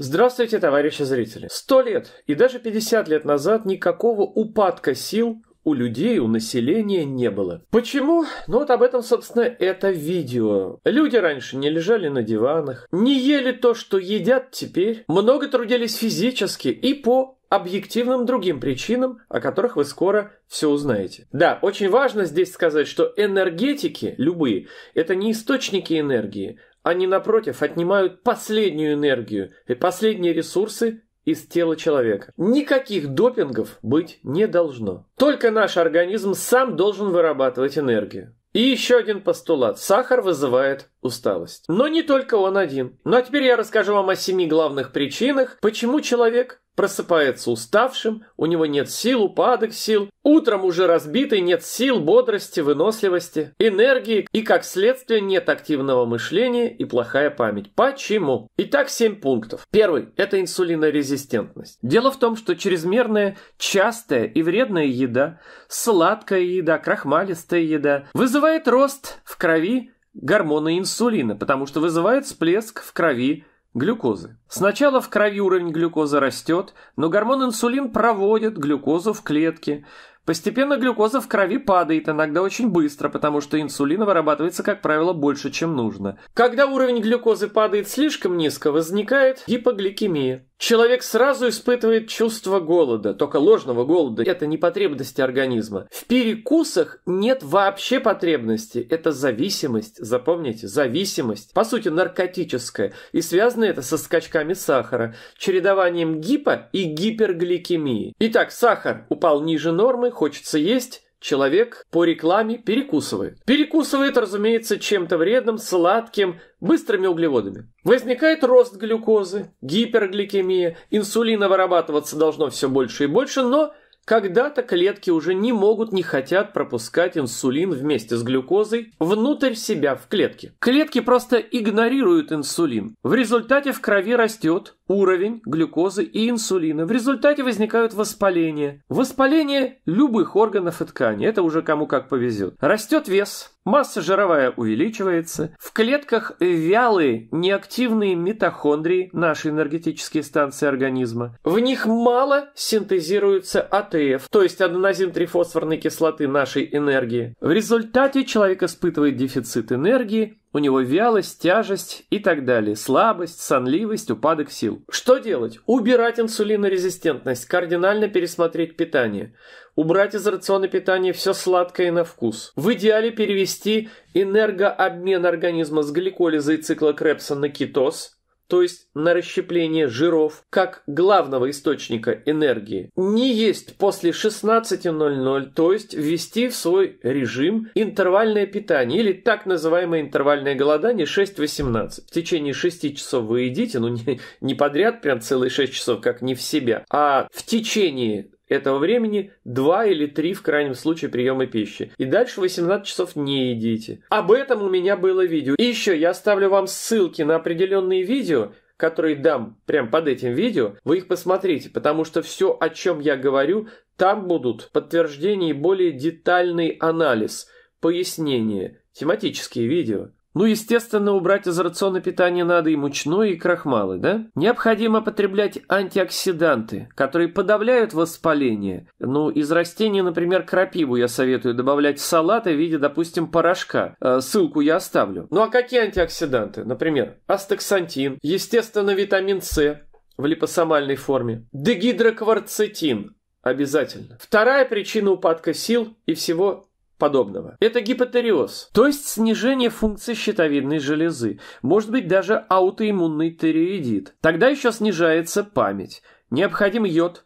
Здравствуйте, товарищи зрители! Сто лет и даже 50 лет назад никакого упадка сил у людей, у населения не было. Почему? Ну вот об этом, собственно, это видео. Люди раньше не лежали на диванах, не ели то, что едят теперь, много трудились физически и по объективным другим причинам, о которых вы скоро все узнаете. Да, очень важно здесь сказать, что энергетики, любые, это не источники энергии, они, напротив, отнимают последнюю энергию и последние ресурсы из тела человека. Никаких допингов быть не должно. Только наш организм сам должен вырабатывать энергию. И еще один постулат. Сахар вызывает усталость. Но не только он один. Ну а теперь я расскажу вам о семи главных причинах, почему человек просыпается уставшим, у него нет сил, упадок сил, утром уже разбитый, нет сил, бодрости, выносливости, энергии и, как следствие, нет активного мышления и плохая память. Почему? Итак, 7 пунктов. Первый – это инсулинорезистентность. Дело в том, что чрезмерная, частая и вредная еда, сладкая еда, крахмалистая еда вызывает рост в крови гормона инсулина, потому что вызывает всплеск в крови Глюкозы. Сначала в крови уровень глюкозы растет, но гормон инсулин проводит глюкозу в клетке, Постепенно глюкоза в крови падает, иногда очень быстро, потому что инсулина вырабатывается, как правило, больше, чем нужно. Когда уровень глюкозы падает слишком низко, возникает гипогликемия. Человек сразу испытывает чувство голода, только ложного голода. Это не потребности организма. В перекусах нет вообще потребности. Это зависимость, запомните, зависимость. По сути, наркотическая. И связано это со скачками сахара, чередованием гипо- и гипергликемии. Итак, сахар упал ниже нормы, хочется есть, человек по рекламе перекусывает. Перекусывает, разумеется, чем-то вредным, сладким, быстрыми углеводами. Возникает рост глюкозы, гипергликемия, инсулина вырабатываться должно все больше и больше, но когда-то клетки уже не могут, не хотят пропускать инсулин вместе с глюкозой внутрь себя в клетке. Клетки просто игнорируют инсулин. В результате в крови растет уровень глюкозы и инсулина. В результате возникают воспаления. Воспаление любых органов и тканей. Это уже кому как повезет. Растет вес. Масса жировая увеличивается. В клетках вялые, неактивные митохондрии, наши энергетические станции организма. В них мало синтезируется АТФ, то есть аденозин-трифосфорной кислоты нашей энергии. В результате человек испытывает дефицит энергии, у него вялость, тяжесть и так далее, слабость, сонливость, упадок сил. Что делать? Убирать инсулинорезистентность, кардинально пересмотреть питание, убрать из рациона питания все сладкое на вкус. В идеале перевести энергообмен организма с гликолиза и цикла Крепса на кетоз – то есть на расщепление жиров, как главного источника энергии, не есть после 16.00, то есть ввести в свой режим интервальное питание или так называемое интервальное голодание 6.18. В течение 6 часов вы едите, ну не, не подряд, прям целые 6 часов, как не в себя, а в течение этого времени 2 или 3 в крайнем случае приемы пищи. И дальше 18 часов не едите. Об этом у меня было видео. И еще я оставлю вам ссылки на определенные видео, которые дам прямо под этим видео, вы их посмотрите, потому что все, о чем я говорю, там будут подтверждения и более детальный анализ, пояснения, тематические видео. Ну, естественно, убрать из рациона питания надо и мучное, и крахмалы, да? Необходимо потреблять антиоксиданты, которые подавляют воспаление. Ну, из растений, например, крапиву я советую добавлять в салаты в виде, допустим, порошка. Э, ссылку я оставлю. Ну, а какие антиоксиданты? Например, астаксантин, естественно, витамин С в липосомальной форме, дегидрокварцетин, Обязательно. Вторая причина упадка сил и всего подобного. Это гипотериоз, то есть снижение функции щитовидной железы, может быть даже аутоиммунный тиреоидит. Тогда еще снижается память. Необходим йод,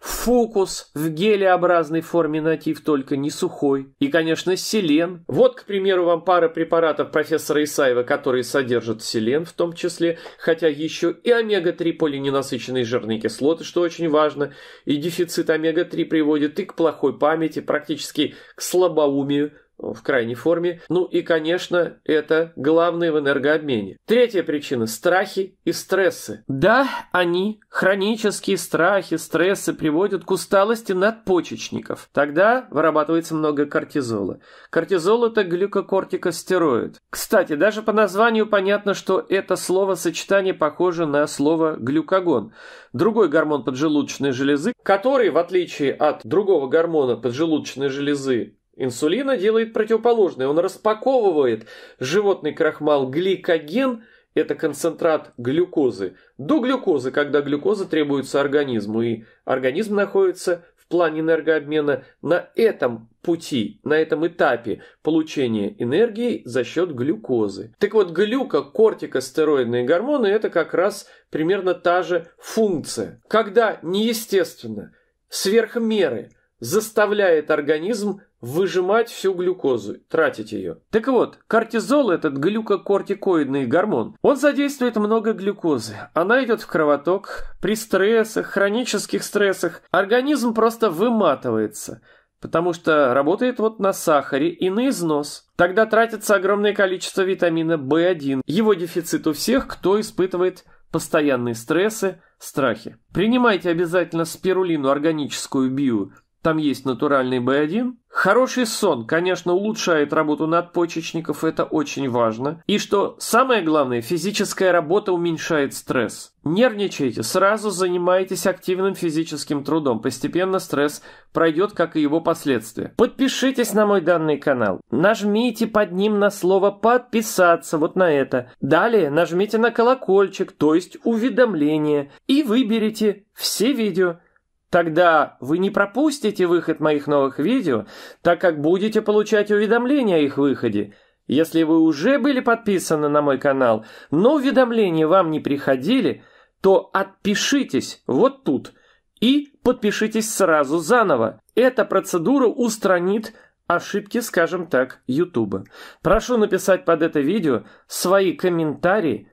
Фукус в гелеобразной форме натив, только не сухой. И, конечно, селен. Вот, к примеру, вам пара препаратов профессора Исаева, которые содержат селен в том числе, хотя еще и омега-3 полиненасыщенные жирные кислоты, что очень важно. И дефицит омега-3 приводит и к плохой памяти, практически к слабоумию, в крайней форме. Ну и, конечно, это главное в энергообмене. Третья причина – страхи и стрессы. Да, они, хронические страхи, стрессы приводят к усталости надпочечников. Тогда вырабатывается много кортизола. Кортизол – это глюкокортикостероид. Кстати, даже по названию понятно, что это слово-сочетание похоже на слово глюкогон. Другой гормон поджелудочной железы, который, в отличие от другого гормона поджелудочной железы, Инсулина делает противоположное. Он распаковывает животный крахмал гликоген, это концентрат глюкозы, до глюкозы, когда глюкоза требуется организму, и организм находится в плане энергообмена на этом пути, на этом этапе получения энергии за счет глюкозы. Так вот, глюка, кортикостероидные гормоны – это как раз примерно та же функция. Когда неестественно, сверхмеры заставляет организм выжимать всю глюкозу, тратить ее. Так вот, кортизол, этот глюкокортикоидный гормон, он задействует много глюкозы. Она идет в кровоток. При стрессах, хронических стрессах организм просто выматывается потому что работает вот на сахаре и на износ. Тогда тратится огромное количество витамина В1. Его дефицит у всех, кто испытывает постоянные стрессы, страхи. Принимайте обязательно спирулину органическую био там есть натуральный B1. Хороший сон, конечно, улучшает работу надпочечников, это очень важно. И что самое главное, физическая работа уменьшает стресс. Нервничайте, сразу занимайтесь активным физическим трудом. Постепенно стресс пройдет, как и его последствия. Подпишитесь на мой данный канал. Нажмите под ним на слово «подписаться», вот на это. Далее нажмите на колокольчик, то есть уведомление, и выберите все видео. Тогда вы не пропустите выход моих новых видео, так как будете получать уведомления о их выходе. Если вы уже были подписаны на мой канал, но уведомления вам не приходили, то отпишитесь вот тут и подпишитесь сразу заново. Эта процедура устранит ошибки, скажем так, YouTube. Прошу написать под это видео свои комментарии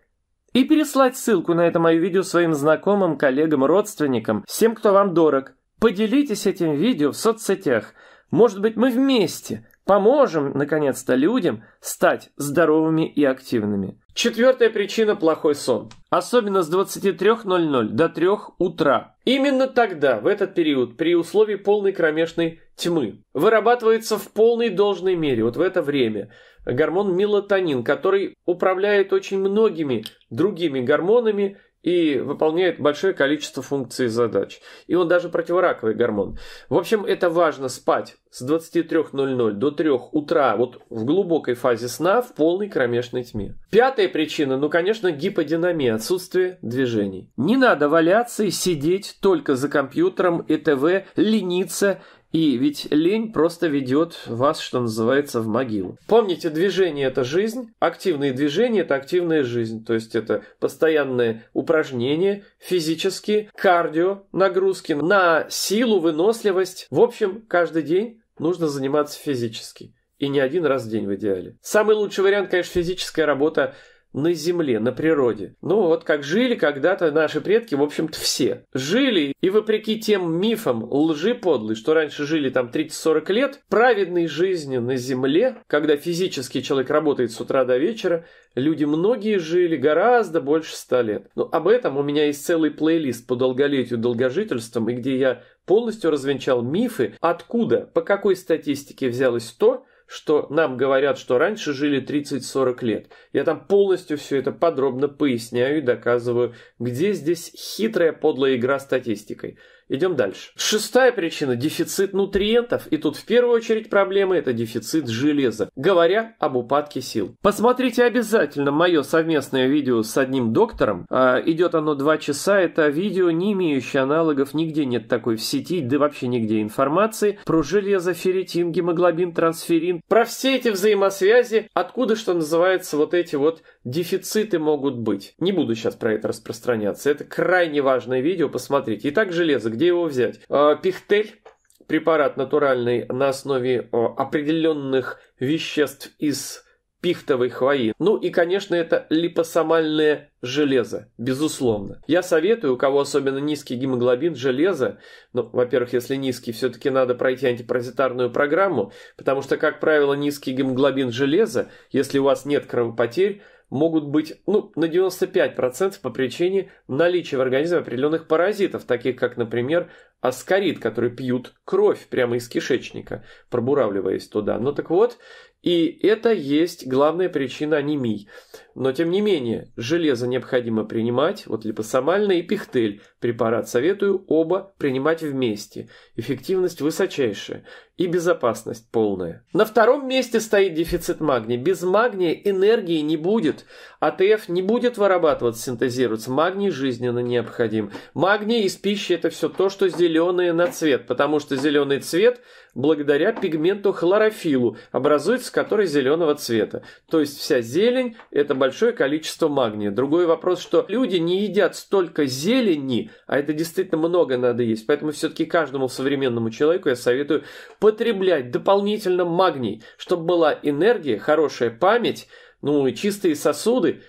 и переслать ссылку на это мое видео своим знакомым, коллегам, родственникам, всем, кто вам дорог. Поделитесь этим видео в соцсетях. Может быть, мы вместе поможем, наконец-то, людям стать здоровыми и активными. Четвертая причина – плохой сон. Особенно с 23.00 до 3 утра. Именно тогда, в этот период, при условии полной кромешной тьмы, вырабатывается в полной должной мере, вот в это время – гормон мелатонин, который управляет очень многими другими гормонами и выполняет большое количество функций и задач. И он даже противораковый гормон. В общем, это важно спать с 23.00 до 3 утра, вот в глубокой фазе сна, в полной кромешной тьме. Пятая причина, ну, конечно, гиподинамия, отсутствие движений. Не надо валяться и сидеть только за компьютером и ТВ, лениться и ведь лень просто ведет вас, что называется, в могилу. Помните, движение – это жизнь, активные движения – это активная жизнь. То есть это постоянное упражнение физические, кардио, нагрузки на силу, выносливость. В общем, каждый день нужно заниматься физически. И не один раз в день в идеале. Самый лучший вариант, конечно, физическая работа – на земле, на природе. Ну вот как жили когда-то наши предки, в общем-то, все. Жили, и вопреки тем мифам лжи подлой, что раньше жили там 30-40 лет, праведной жизнью на земле, когда физически человек работает с утра до вечера, люди многие жили гораздо больше 100 лет. Но ну, об этом у меня есть целый плейлист по долголетию, долгожительствам, и где я полностью развенчал мифы, откуда, по какой статистике взялось то, что нам говорят, что раньше жили 30-40 лет. Я там полностью все это подробно поясняю и доказываю, где здесь хитрая подлая игра статистикой. Идем дальше. Шестая причина – дефицит нутриентов. И тут в первую очередь проблема – это дефицит железа. Говоря об упадке сил. Посмотрите обязательно мое совместное видео с одним доктором. А, идет оно два часа. Это видео, не имеющее аналогов. Нигде нет такой в сети, да вообще нигде информации. Про железо, ферритин, гемоглобин, трансферин. Про все эти взаимосвязи. Откуда, что называется, вот эти вот дефициты могут быть. Не буду сейчас про это распространяться. Это крайне важное видео. Посмотрите. Итак, железо где его взять? А, пихтель препарат натуральный на основе а, определенных веществ из пихтовой хвои. Ну и, конечно, это липосомальное железо, безусловно. Я советую, у кого особенно низкий гемоглобин, железо, ну, во-первых, если низкий, все-таки надо пройти антипаразитарную программу, потому что, как правило, низкий гемоглобин железа, если у вас нет кровопотерь, могут быть ну, на 95% по причине наличия в организме определенных паразитов, таких как, например, аскарид, который пьют кровь прямо из кишечника, пробуравливаясь туда. Ну так вот, и это есть главная причина анемий. Но тем не менее, железо необходимо принимать, вот липосомальное и пихтель. Препарат советую оба принимать вместе. Эффективность высочайшая и безопасность полная. На втором месте стоит дефицит магния. Без магния энергии не будет. АТФ не будет вырабатываться, синтезироваться. Магний жизненно необходим. Магний из пищи это все то, что здесь зеленые на цвет, потому что зеленый цвет благодаря пигменту хлорофилу образуется который зеленого цвета. То есть вся зелень – это большое количество магния. Другой вопрос, что люди не едят столько зелени, а это действительно много надо есть. Поэтому все-таки каждому современному человеку я советую потреблять дополнительно магний, чтобы была энергия, хорошая память, ну и чистые сосуды,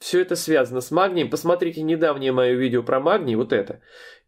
все это связано с магнием. Посмотрите недавнее мое видео про магний, вот это.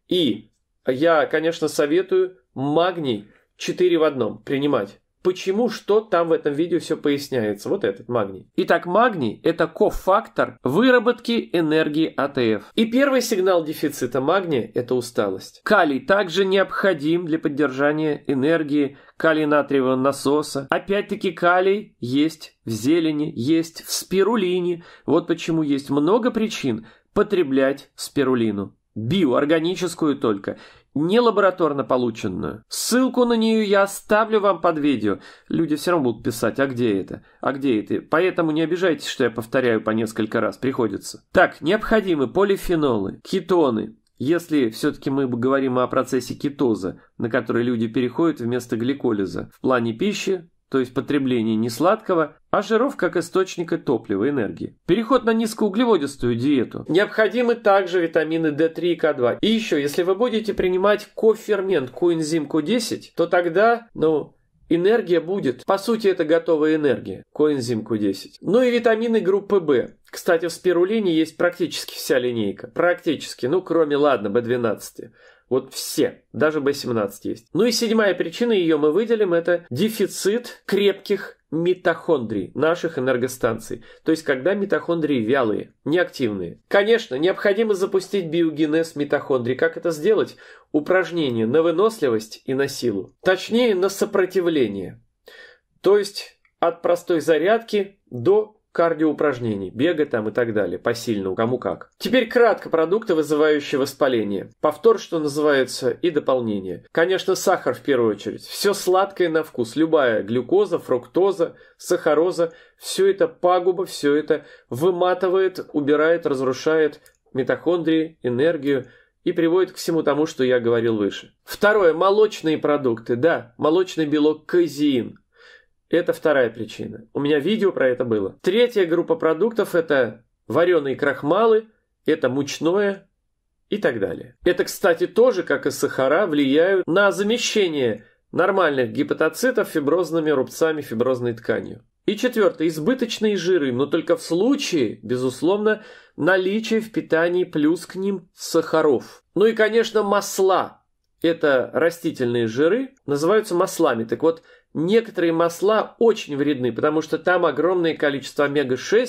И я, конечно, советую магний 4 в одном принимать. Почему, что там в этом видео все поясняется? Вот этот магний. Итак, магний – это кофактор выработки энергии АТФ. И первый сигнал дефицита магния – это усталость. Калий также необходим для поддержания энергии калий-натриевого насоса. Опять-таки калий есть в зелени, есть в спирулине. Вот почему есть много причин потреблять спирулину. Биоорганическую только, не лабораторно полученную. Ссылку на нее я оставлю вам под видео. Люди все равно будут писать, а где это? А где это? Поэтому не обижайтесь, что я повторяю по несколько раз, приходится. Так, необходимы полифенолы, кетоны. Если все-таки мы говорим о процессе кетоза, на который люди переходят вместо гликолиза, в плане пищи то есть потребление не сладкого, а жиров как источника топлива и энергии. Переход на низкоуглеводистую диету. Необходимы также витамины D3 и К2. И еще, если вы будете принимать кофермент коэнзим Q10, то тогда, ну, Энергия будет. По сути, это готовая энергия. Коэнзим Q10. Ну и витамины группы В. Кстати, в спирулине есть практически вся линейка. Практически. Ну, кроме, ладно, B12. Вот все, даже B17 есть. Ну и седьмая причина, ее мы выделим, это дефицит крепких митохондрий наших энергостанций, то есть когда митохондрии вялые, неактивные. Конечно, необходимо запустить биогенез митохондрий. Как это сделать? Упражнение на выносливость и на силу. Точнее, на сопротивление. То есть от простой зарядки до кардиоупражнений, бега там и так далее, посильно, кому как. Теперь кратко продукты, вызывающие воспаление. Повтор, что называется, и дополнение. Конечно, сахар в первую очередь. Все сладкое на вкус, любая глюкоза, фруктоза, сахароза, все это пагуба, все это выматывает, убирает, разрушает митохондрии, энергию, и приводит к всему тому, что я говорил выше. Второе. Молочные продукты. Да, молочный белок казеин. Это вторая причина. У меня видео про это было. Третья группа продуктов – это вареные крахмалы, это мучное и так далее. Это, кстати, тоже, как и сахара, влияют на замещение нормальных гепатоцитов фиброзными рубцами фиброзной тканью. И четвертое, избыточные жиры, но только в случае, безусловно, наличия в питании плюс к ним сахаров. Ну и, конечно, масла. Это растительные жиры, называются маслами. Так вот, некоторые масла очень вредны, потому что там огромное количество омега-6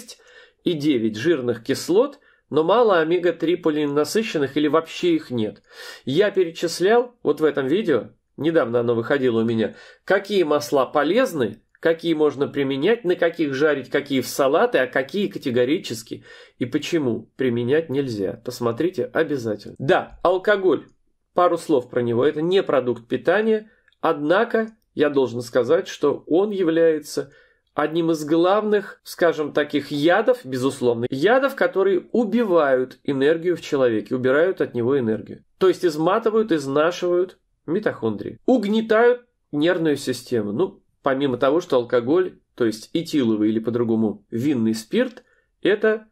и 9 жирных кислот, но мало омега-3 полиненасыщенных или вообще их нет. Я перечислял вот в этом видео, недавно оно выходило у меня, какие масла полезны, какие можно применять, на каких жарить, какие в салаты, а какие категорически и почему применять нельзя. Посмотрите обязательно. Да, алкоголь. Пару слов про него. Это не продукт питания, однако я должен сказать, что он является одним из главных, скажем, таких ядов, безусловно, ядов, которые убивают энергию в человеке, убирают от него энергию. То есть изматывают, изнашивают митохондрии. Угнетают нервную систему. Ну, помимо того, что алкоголь, то есть этиловый или по-другому винный спирт, это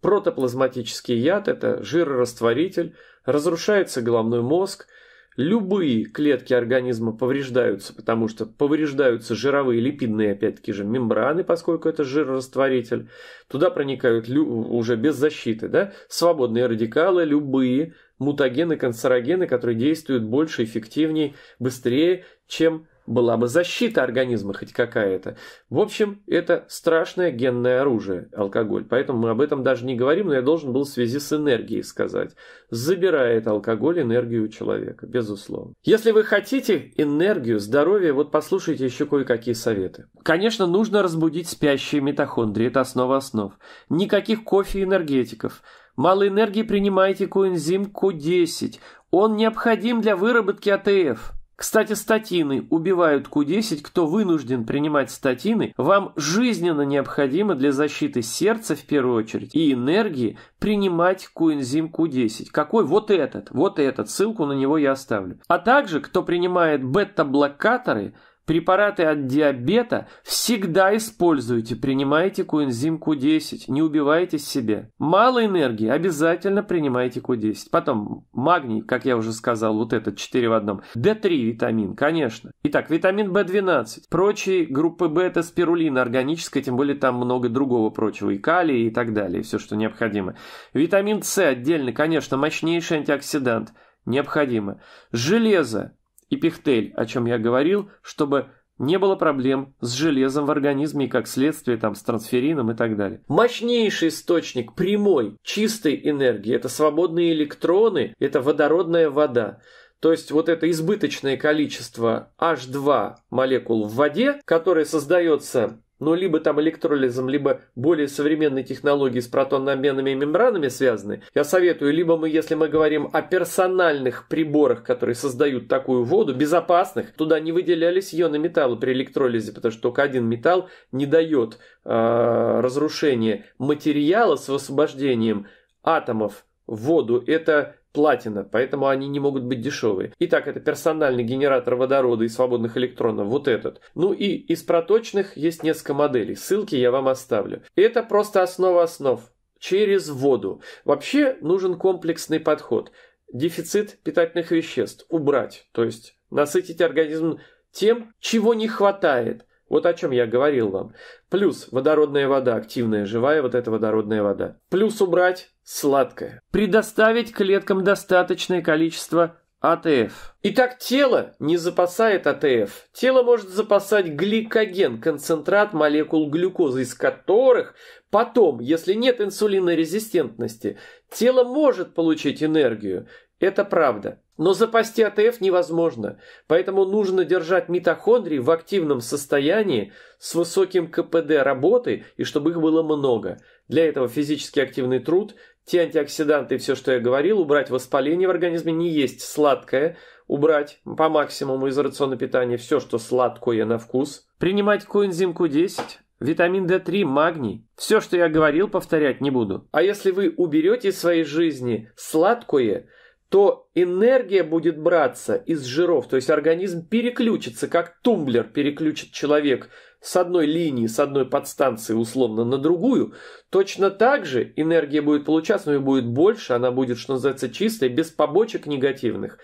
протоплазматический яд, это жирорастворитель, разрушается головной мозг – Любые клетки организма повреждаются, потому что повреждаются жировые липидные, опять-таки же, мембраны, поскольку это жирорастворитель. Туда проникают уже без защиты, да, свободные радикалы, любые мутагены, канцерогены, которые действуют больше, эффективнее, быстрее, чем была бы защита организма хоть какая-то. В общем, это страшное генное оружие, алкоголь. Поэтому мы об этом даже не говорим, но я должен был в связи с энергией сказать. Забирает алкоголь энергию у человека, безусловно. Если вы хотите энергию, здоровье, вот послушайте еще кое-какие советы. Конечно, нужно разбудить спящие митохондрии, это основа основ. Никаких кофе и энергетиков. Мало энергии принимайте коэнзим Q10. Он необходим для выработки АТФ. Кстати, статины убивают Q10. Кто вынужден принимать статины, вам жизненно необходимо для защиты сердца в первую очередь и энергии принимать коэнзим Q10. Какой? Вот этот, вот этот. Ссылку на него я оставлю. А также, кто принимает бета-блокаторы – Препараты от диабета всегда используйте, принимайте коэнзим Q10, не убивайте себе. Мало энергии, обязательно принимайте Q10. Потом магний, как я уже сказал, вот этот 4 в одном. D3 витамин, конечно. Итак, витамин B12. Прочие группы B это спирулина органическая, тем более там много другого прочего, и калия и так далее, все, что необходимо. Витамин С отдельно, конечно, мощнейший антиоксидант. Необходимо. Железо и пихтель, о чем я говорил, чтобы не было проблем с железом в организме и как следствие там с трансферином и так далее. Мощнейший источник прямой, чистой энергии – это свободные электроны, это водородная вода. То есть вот это избыточное количество H2 молекул в воде, которое создается но либо там электролизом, либо более современные технологии с протонно-обменными мембранами связаны, я советую, либо мы, если мы говорим о персональных приборах, которые создают такую воду, безопасных, туда не выделялись ионы металла при электролизе, потому что только один металл не дает э, а, разрушения материала с высвобождением атомов в воду. Это платина, поэтому они не могут быть дешевые. Итак, это персональный генератор водорода и свободных электронов, вот этот. Ну и из проточных есть несколько моделей, ссылки я вам оставлю. Это просто основа основ. Через воду. Вообще нужен комплексный подход. Дефицит питательных веществ убрать, то есть насытить организм тем, чего не хватает. Вот о чем я говорил вам. Плюс водородная вода, активная, живая вот эта водородная вода. Плюс убрать сладкое. Предоставить клеткам достаточное количество АТФ. Итак, тело не запасает АТФ. Тело может запасать гликоген, концентрат молекул глюкозы, из которых потом, если нет инсулинорезистентности, тело может получить энергию. Это правда. Но запасти АТФ невозможно, поэтому нужно держать митохондрии в активном состоянии с высоким КПД работы и чтобы их было много. Для этого физически активный труд, те антиоксиданты и все, что я говорил, убрать воспаление в организме, не есть сладкое, убрать по максимуму из рациона питания все, что сладкое на вкус, принимать коэнзим Q10, Витамин D3, магний. Все, что я говорил, повторять не буду. А если вы уберете из своей жизни сладкое, то энергия будет браться из жиров, то есть организм переключится, как тумблер переключит человек с одной линии, с одной подстанции условно на другую, точно так же энергия будет получаться, но ее будет больше, она будет, что называется, чистой, без побочек негативных.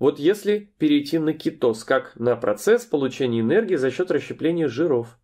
Вот если перейти на кетоз, как на процесс получения энергии за счет расщепления жиров.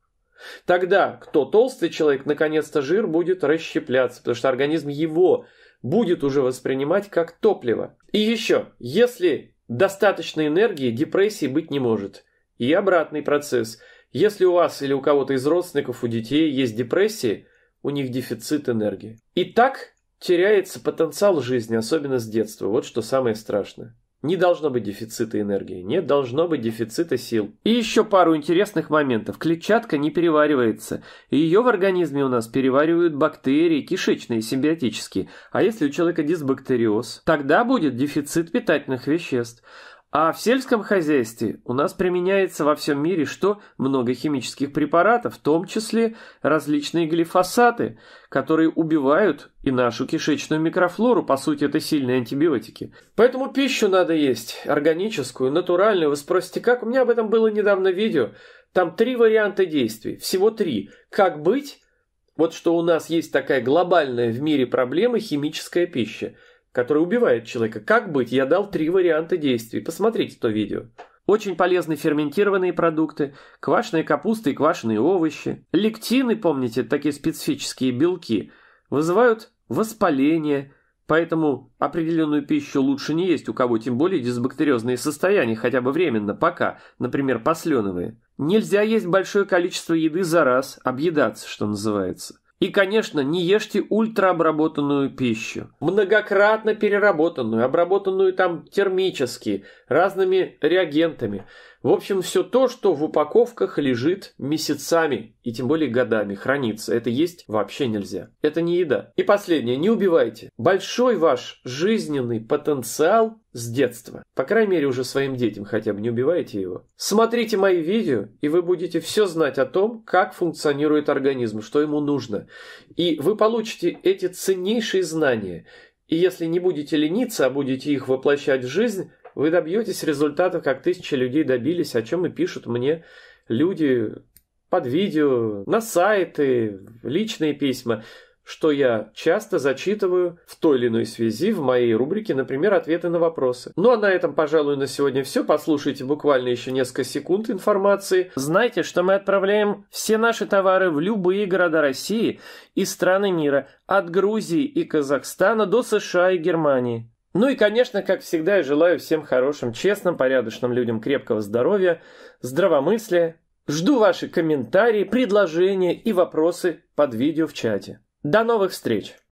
Тогда кто толстый человек, наконец-то жир будет расщепляться, потому что организм его будет уже воспринимать как топливо. И еще, если достаточной энергии, депрессии быть не может. И обратный процесс. Если у вас или у кого-то из родственников, у детей есть депрессии, у них дефицит энергии. И так теряется потенциал жизни, особенно с детства. Вот что самое страшное. Не должно быть дефицита энергии, не должно быть дефицита сил. И еще пару интересных моментов. Клетчатка не переваривается. Ее в организме у нас переваривают бактерии, кишечные, симбиотические. А если у человека дисбактериоз, тогда будет дефицит питательных веществ. А в сельском хозяйстве у нас применяется во всем мире что много химических препаратов, в том числе различные глифосаты, которые убивают и нашу кишечную микрофлору, по сути это сильные антибиотики. Поэтому пищу надо есть, органическую, натуральную. Вы спросите, как? У меня об этом было недавно видео. Там три варианта действий, всего три. Как быть? Вот что у нас есть такая глобальная в мире проблема химическая пища – который убивает человека. Как быть? Я дал три варианта действий. Посмотрите то видео. Очень полезны ферментированные продукты, квашеная капусты, и квашеные овощи. Лектины, помните, такие специфические белки, вызывают воспаление, поэтому определенную пищу лучше не есть у кого, тем более дисбактериозные состояния, хотя бы временно, пока, например, посленовые. Нельзя есть большое количество еды за раз, объедаться, что называется. И, конечно, не ешьте ультраобработанную пищу. Многократно переработанную, обработанную там термически, разными реагентами. В общем, все то, что в упаковках лежит месяцами и тем более годами, хранится. Это есть вообще нельзя. Это не еда. И последнее, не убивайте. Большой ваш жизненный потенциал с детства. По крайней мере, уже своим детям хотя бы не убивайте его. Смотрите мои видео, и вы будете все знать о том, как функционирует организм, что ему нужно. И вы получите эти ценнейшие знания. И если не будете лениться, а будете их воплощать в жизнь, вы добьетесь результатов, как тысячи людей добились, о чем и пишут мне люди под видео, на сайты, личные письма, что я часто зачитываю в той или иной связи в моей рубрике, например, «Ответы на вопросы». Ну а на этом, пожалуй, на сегодня все. Послушайте буквально еще несколько секунд информации. Знайте, что мы отправляем все наши товары в любые города России и страны мира, от Грузии и Казахстана до США и Германии. Ну и, конечно, как всегда, я желаю всем хорошим, честным, порядочным людям крепкого здоровья, здравомыслия. Жду ваши комментарии, предложения и вопросы под видео в чате. До новых встреч!